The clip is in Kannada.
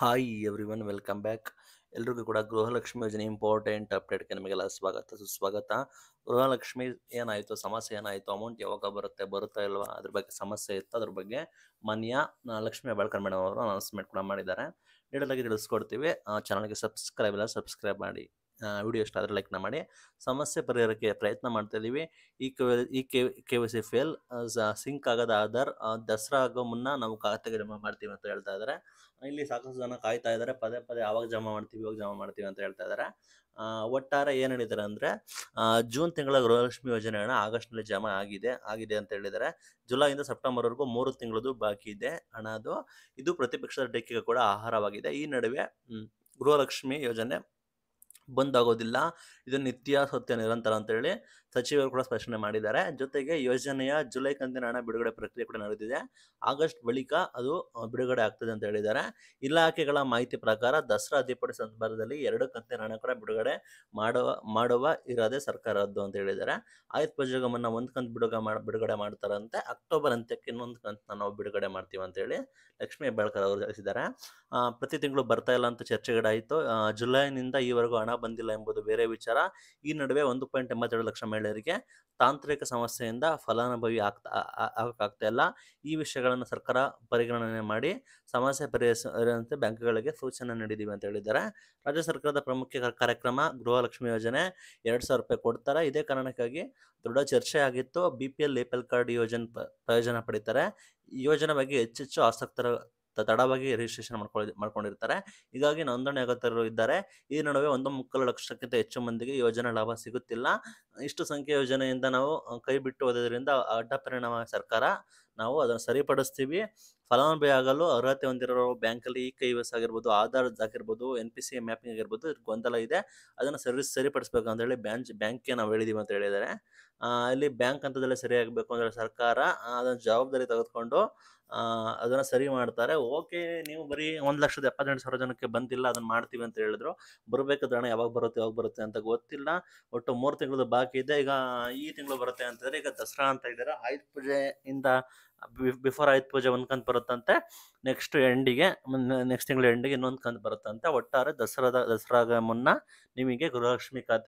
hi everyone welcome back ಎಲ್ರಿಗೂ ಕೂಡ ಗೃಹಲಕ್ಷ್ಮಿ ಯೋಜನೆ ಇಂಪಾರ್ಟೆಂಟ್ ಅಪ್ಡೇಟ್ಗೆ ನಿಮಗೆಲ್ಲ ಸ್ವಾಗತ ಸುಸ್ವಾಗತ ಗೃಹಲಕ್ಷ್ಮಿ ಏನಾಯಿತು ಸಮಸ್ಯೆ ಏನಾಯಿತು ಅಮೌಂಟ್ ಯಾವಾಗ ಬರುತ್ತೆ ಬರುತ್ತಾ ಇಲ್ವಾ ಅದ್ರ ಬಗ್ಗೆ ಸಮಸ್ಯೆ ಇತ್ತು ಅದ್ರ ಬಗ್ಗೆ ಮನೆಯ ಲಕ್ಷ್ಮಿ ಬಾಳ್ಕರ್ ಮೇಡಮ್ ಅವರು ಅನೌನ್ಸ್ಮೆಂಟ್ ಕೂಡ ಮಾಡಿದ್ದಾರೆ ಡೀಟೇಲಾಗಿ ತಿಳಿಸ್ಕೊಡ್ತೀವಿ ಚಾನಲ್ಗೆ ಸಬ್ಸ್ಕ್ರೈಬ್ ಇಲ್ಲ ಸಬ್ಸ್ಕ್ರೈಬ್ ಮಾಡಿ ವಿಡಿಯೋ ಇಷ್ಟ ಆದರೆ ಲೈಕ್ನ ಮಾಡಿ ಸಮಸ್ಯೆ ಪರಿಹಾರಕ್ಕೆ ಪ್ರಯತ್ನ ಮಾಡ್ತಾ ಇದ್ದೀವಿ E K E K K Y C fail sync ಆಗದ ಆಧಾರ್ ದಸರಾ ಆಗೋ ಮುನ್ನ ನಾವು ಖಾತೆಗೆ ಜಮಾ ಮಾಡ್ತೀವಿ ಅಂತ ಹೇಳ್ತಾ ಇದ್ದಾರೆ ಇಲ್ಲಿ ಸಾಕಷ್ಟು ಜನ ಕಾಯ್ತಾ ಇದ್ದಾರೆ ಪದೇ ಪದೇ ಆವಾಗ ಜಮಾ ಮಾಡ್ತೀವಿ ಇವಾಗ ಜಮಾ ಮಾಡ್ತೀವಿ ಅಂತ ಹೇಳ್ತಾ ಇದ್ದಾರೆ ಒಟ್ಟಾರೆ ಏನು ಹೇಳಿದ್ದಾರೆ ಅಂದರೆ ಜೂನ್ ತಿಂಗಳ ಗೃಹಲಕ್ಷ್ಮಿ ಯೋಜನೆ ಹಣ ಆಗಸ್ಟ್ನಲ್ಲಿ ಜಮಾ ಆಗಿದೆ ಆಗಿದೆ ಅಂತ ಹೇಳಿದ್ದಾರೆ ಜುಲೈಯಿಂದ ಸೆಪ್ಟೆಂಬರ್ವರೆಗೂ ಮೂರು ತಿಂಗಳದು ಬಾಕಿ ಇದೆ ಹಣ ಅದು ಇದು ಪ್ರತಿಪಕ್ಷದ ಡೆಕ್ಕಿಗೆ ಕೂಡ ಆಹಾರವಾಗಿದೆ ಈ ನಡುವೆ ಗೃಹಲಕ್ಷ್ಮಿ ಯೋಜನೆ ಬಂದಾಗೋದಿಲ್ಲ ಇದು ನಿತ್ಯ ಸತ್ಯ ನಿರಂತರ ಅಂತೇಳಿ ಸಚಿವರು ಕೂಡ ಸ್ಪಷ್ಟನೆ ಮಾಡಿದ್ದಾರೆ ಜೊತೆಗೆ ಯೋಜನೆಯ ಜುಲೈ ಕಂತಿನ ಹಣ ಬಿಡುಗಡೆ ಪ್ರಕ್ರಿಯೆ ಕೂಡ ನಡೆದಿದೆ ಆಗಸ್ಟ್ ಬಳಿಕ ಅದು ಬಿಡುಗಡೆ ಆಗ್ತದೆ ಅಂತ ಹೇಳಿದ್ದಾರೆ ಇಲಾಖೆಗಳ ಮಾಹಿತಿ ಪ್ರಕಾರ ದಸರಾ ದೀಪಾವಳಿ ಸಂದರ್ಭದಲ್ಲಿ ಎರಡು ಕಂತಿನ ಹಣ ಕೂಡ ಬಿಡುಗಡೆ ಮಾಡುವ ಮಾಡುವ ಇರೋದೇ ಸರ್ಕಾರದ್ದು ಅಂತ ಹೇಳಿದ್ದಾರೆ ಆಯುತ್ ಪ್ರಜಾಗಮನ ಒಂದು ಕಂತು ಬಿಡುಗಡೆ ಮಾಡ ಬಿಡುಗಡೆ ಮಾಡ್ತಾರಂತೆ ಅಕ್ಟೋಬರ್ ಅಂತ್ಯಕ್ಕೆ ಇನ್ನೊಂದು ಕಂತನ್ನ ನಾವು ಬಿಡುಗಡೆ ಮಾಡ್ತೀವಿ ಹೇಳಿ ಲಕ್ಷ್ಮೀ ಹೆಬ್ಬಾಳ್ಕರ್ ಅವರು ತಿಳಿಸಿದ್ದಾರೆ ಪ್ರತಿ ತಿಂಗಳು ಬರ್ತಾ ಇಲ್ಲ ಅಂತ ಚರ್ಚೆಗಳಾಯಿತು ಜುಲೈನಿಂದ ಈವರೆಗೂ ಹಣ ಬಂದಿಲ್ಲ ಎಂಬುದು ಬೇರೆ ವಿಚಾರ ಈ ನಡುವೆ ಒಂದು ಪಾಯಿಂಟ್ ಎಂಬತ್ತೆರಡು ಲಕ್ಷ ಮಹಿಳೆಯರಿಗೆ ತಾಂತ್ರಿಕ ಸಮಸ್ಯೆಯಿಂದ ಫಲಾನುಭವಿ ಆಗ್ತಾ ಆಗ್ತಾ ಇಲ್ಲ ಈ ವಿಷಯಗಳನ್ನು ಸರ್ಕಾರ ಪರಿಗಣನೆ ಮಾಡಿ ಸಮಸ್ಯೆ ಪರಿಹರಿಸುವಂತೆ ಬ್ಯಾಂಕ್ಗಳಿಗೆ ಸೂಚನೆ ನೀಡಿದ್ದೀವಿ ಅಂತ ಹೇಳಿದ್ದಾರೆ ರಾಜ್ಯ ಸರ್ಕಾರದ ಪ್ರಮುಖ ಕಾರ್ಯಕ್ರಮ ಗೃಹಲಕ್ಷ್ಮಿ ಯೋಜನೆ ಎರಡು ಸಾವಿರ ರೂಪಾಯಿ ಕೊಡ್ತಾರೆ ಇದೇ ಕಾರಣಕ್ಕಾಗಿ ದೊಡ್ಡ ಚರ್ಚೆ ಆಗಿತ್ತು B P L A P L card ಯೋಜನೆ ಪ್ರಯೋಜನ ಪಡಿತಾರೆ ಯೋಜನೆ ಬಗ್ಗೆ ಹೆಚ್ಚೆಚ್ಚು ಆಸಕ್ತರ ತಡವಾಗಿ ರಿಜಿಸ್ಟ್ರೇಷನ್ ಮಾಡ್ಕೊಳ್ಳಿ ಮಾಡ್ಕೊಂಡಿರ್ತಾರೆ ಹೀಗಾಗಿ ನೋಂದಣಿ ಅಗತ್ಯರು ಇದ್ದಾರೆ ಈ ನಡುವೆ ಒಂದು ಮುಕ್ಕಲು ಲಕ್ಷಕ್ಕಿಂತ ಹೆಚ್ಚು ಮಂದಿಗೆ ಯೋಜನೆ ಲಾಭ ಸಿಗುತ್ತಿಲ್ಲ ಇಷ್ಟು ಸಂಖ್ಯೆ ಯೋಜನೆಯಿಂದ ನಾವು ಕೈ ಬಿಟ್ಟು ಹೋದ್ರಿಂದ ಅಡ್ಡ ಪರಿಣಾಮ ಸರ್ಕಾರ ನಾವು ಅದನ್ನು ಸರಿಪಡಿಸ್ತೀವಿ ಫಲಾನುಭವಿ ಆಗಲು ಅರ್ಹತೆ ಹೊಂದಿರೋ ಬ್ಯಾಂಕಲ್ಲಿ ಇ ಕೈ ಎಸ್ ಆಗಿರ್ಬೋದು ಆಧಾರ್ ಆಗಿರ್ಬೋದು ಎನ್ ಪಿ ಸಿ ಮ್ಯಾಪಿಂಗ್ ಆಗಿರ್ಬೋದು ಗೊಂದಲ ಇದೆ ಅದನ್ನು ಸರ್ವಿಸ್ ಸರಿಪಡಿಸ್ಬೇಕು ಅಂತ ಹೇಳಿ ಬ್ಯಾಂಕ್ ಬ್ಯಾಂಕ್ಗೆ ನಾವು ಹೇಳಿದೀವಿ ಅಂತ ಹೇಳಿದಾರೆ ಇಲ್ಲಿ ಬ್ಯಾಂಕ್ ಹಂತದಲ್ಲೇ ಸರಿಯಾಗಬೇಕು ಅಂದರೆ ಸರ್ಕಾರ ಅದನ್ನು ಜವಾಬ್ದಾರಿ ತೆಗೆದುಕೊಂಡು ಅದನ್ನು ಸರಿ ಮಾಡ್ತಾರೆ ಓಕೆ ನೀವು ಬರೀ ಒಂದು ಲಕ್ಷದ ಎಪ್ಪತ್ತೆಂಟು ಸಾವಿರ ಜನಕ್ಕೆ ಬಂದಿಲ್ಲ ಅದನ್ನು ಮಾಡ್ತೀವಿ ಅಂತ ಹೇಳಿದ್ರು ಬರಬೇಕಾದ್ರೆ ಹಣ ಯಾವಾಗ ಬರುತ್ತೆ ಯಾವಾಗ ಬರುತ್ತೆ ಅಂತ ಗೊತ್ತಿಲ್ಲ ಒಟ್ಟು ಮೂರು ತಿಂಗಳದ್ದು ಬಾಕಿ ಇದೆ ಈಗ ಈ ತಿಂಗಳು ಬರುತ್ತೆ ಅಂತಂದರೆ ಈಗ ದಸರಾ ಅಂತ ಇದ್ದಾರೆ ಆಯುಧ ಪೂಜೆಯಿಂದ ಬಿಫೋರ್ ಆಯುಧ ಪೂಜೆ ಒಂದು ಕಂತು ಬರುತ್ತಂತೆ ನೆಕ್ಸ್ಟ್ ಎಂಡಿಗೆ ನೆಕ್ಸ್ಟ್ ತಿಂಗಳ ಎಂಡಿಗೆ ಇನ್ನೊಂದು ಕಂತು ಬರುತ್ತಂತೆ ಒಟ್ಟಾರೆ ದಸರಾದ ದಸರಾಗ ಮುನ್ನ ನಿಮಗೆ ಗೃಹಲಕ್ಷ್ಮಿ ಖಾತೆ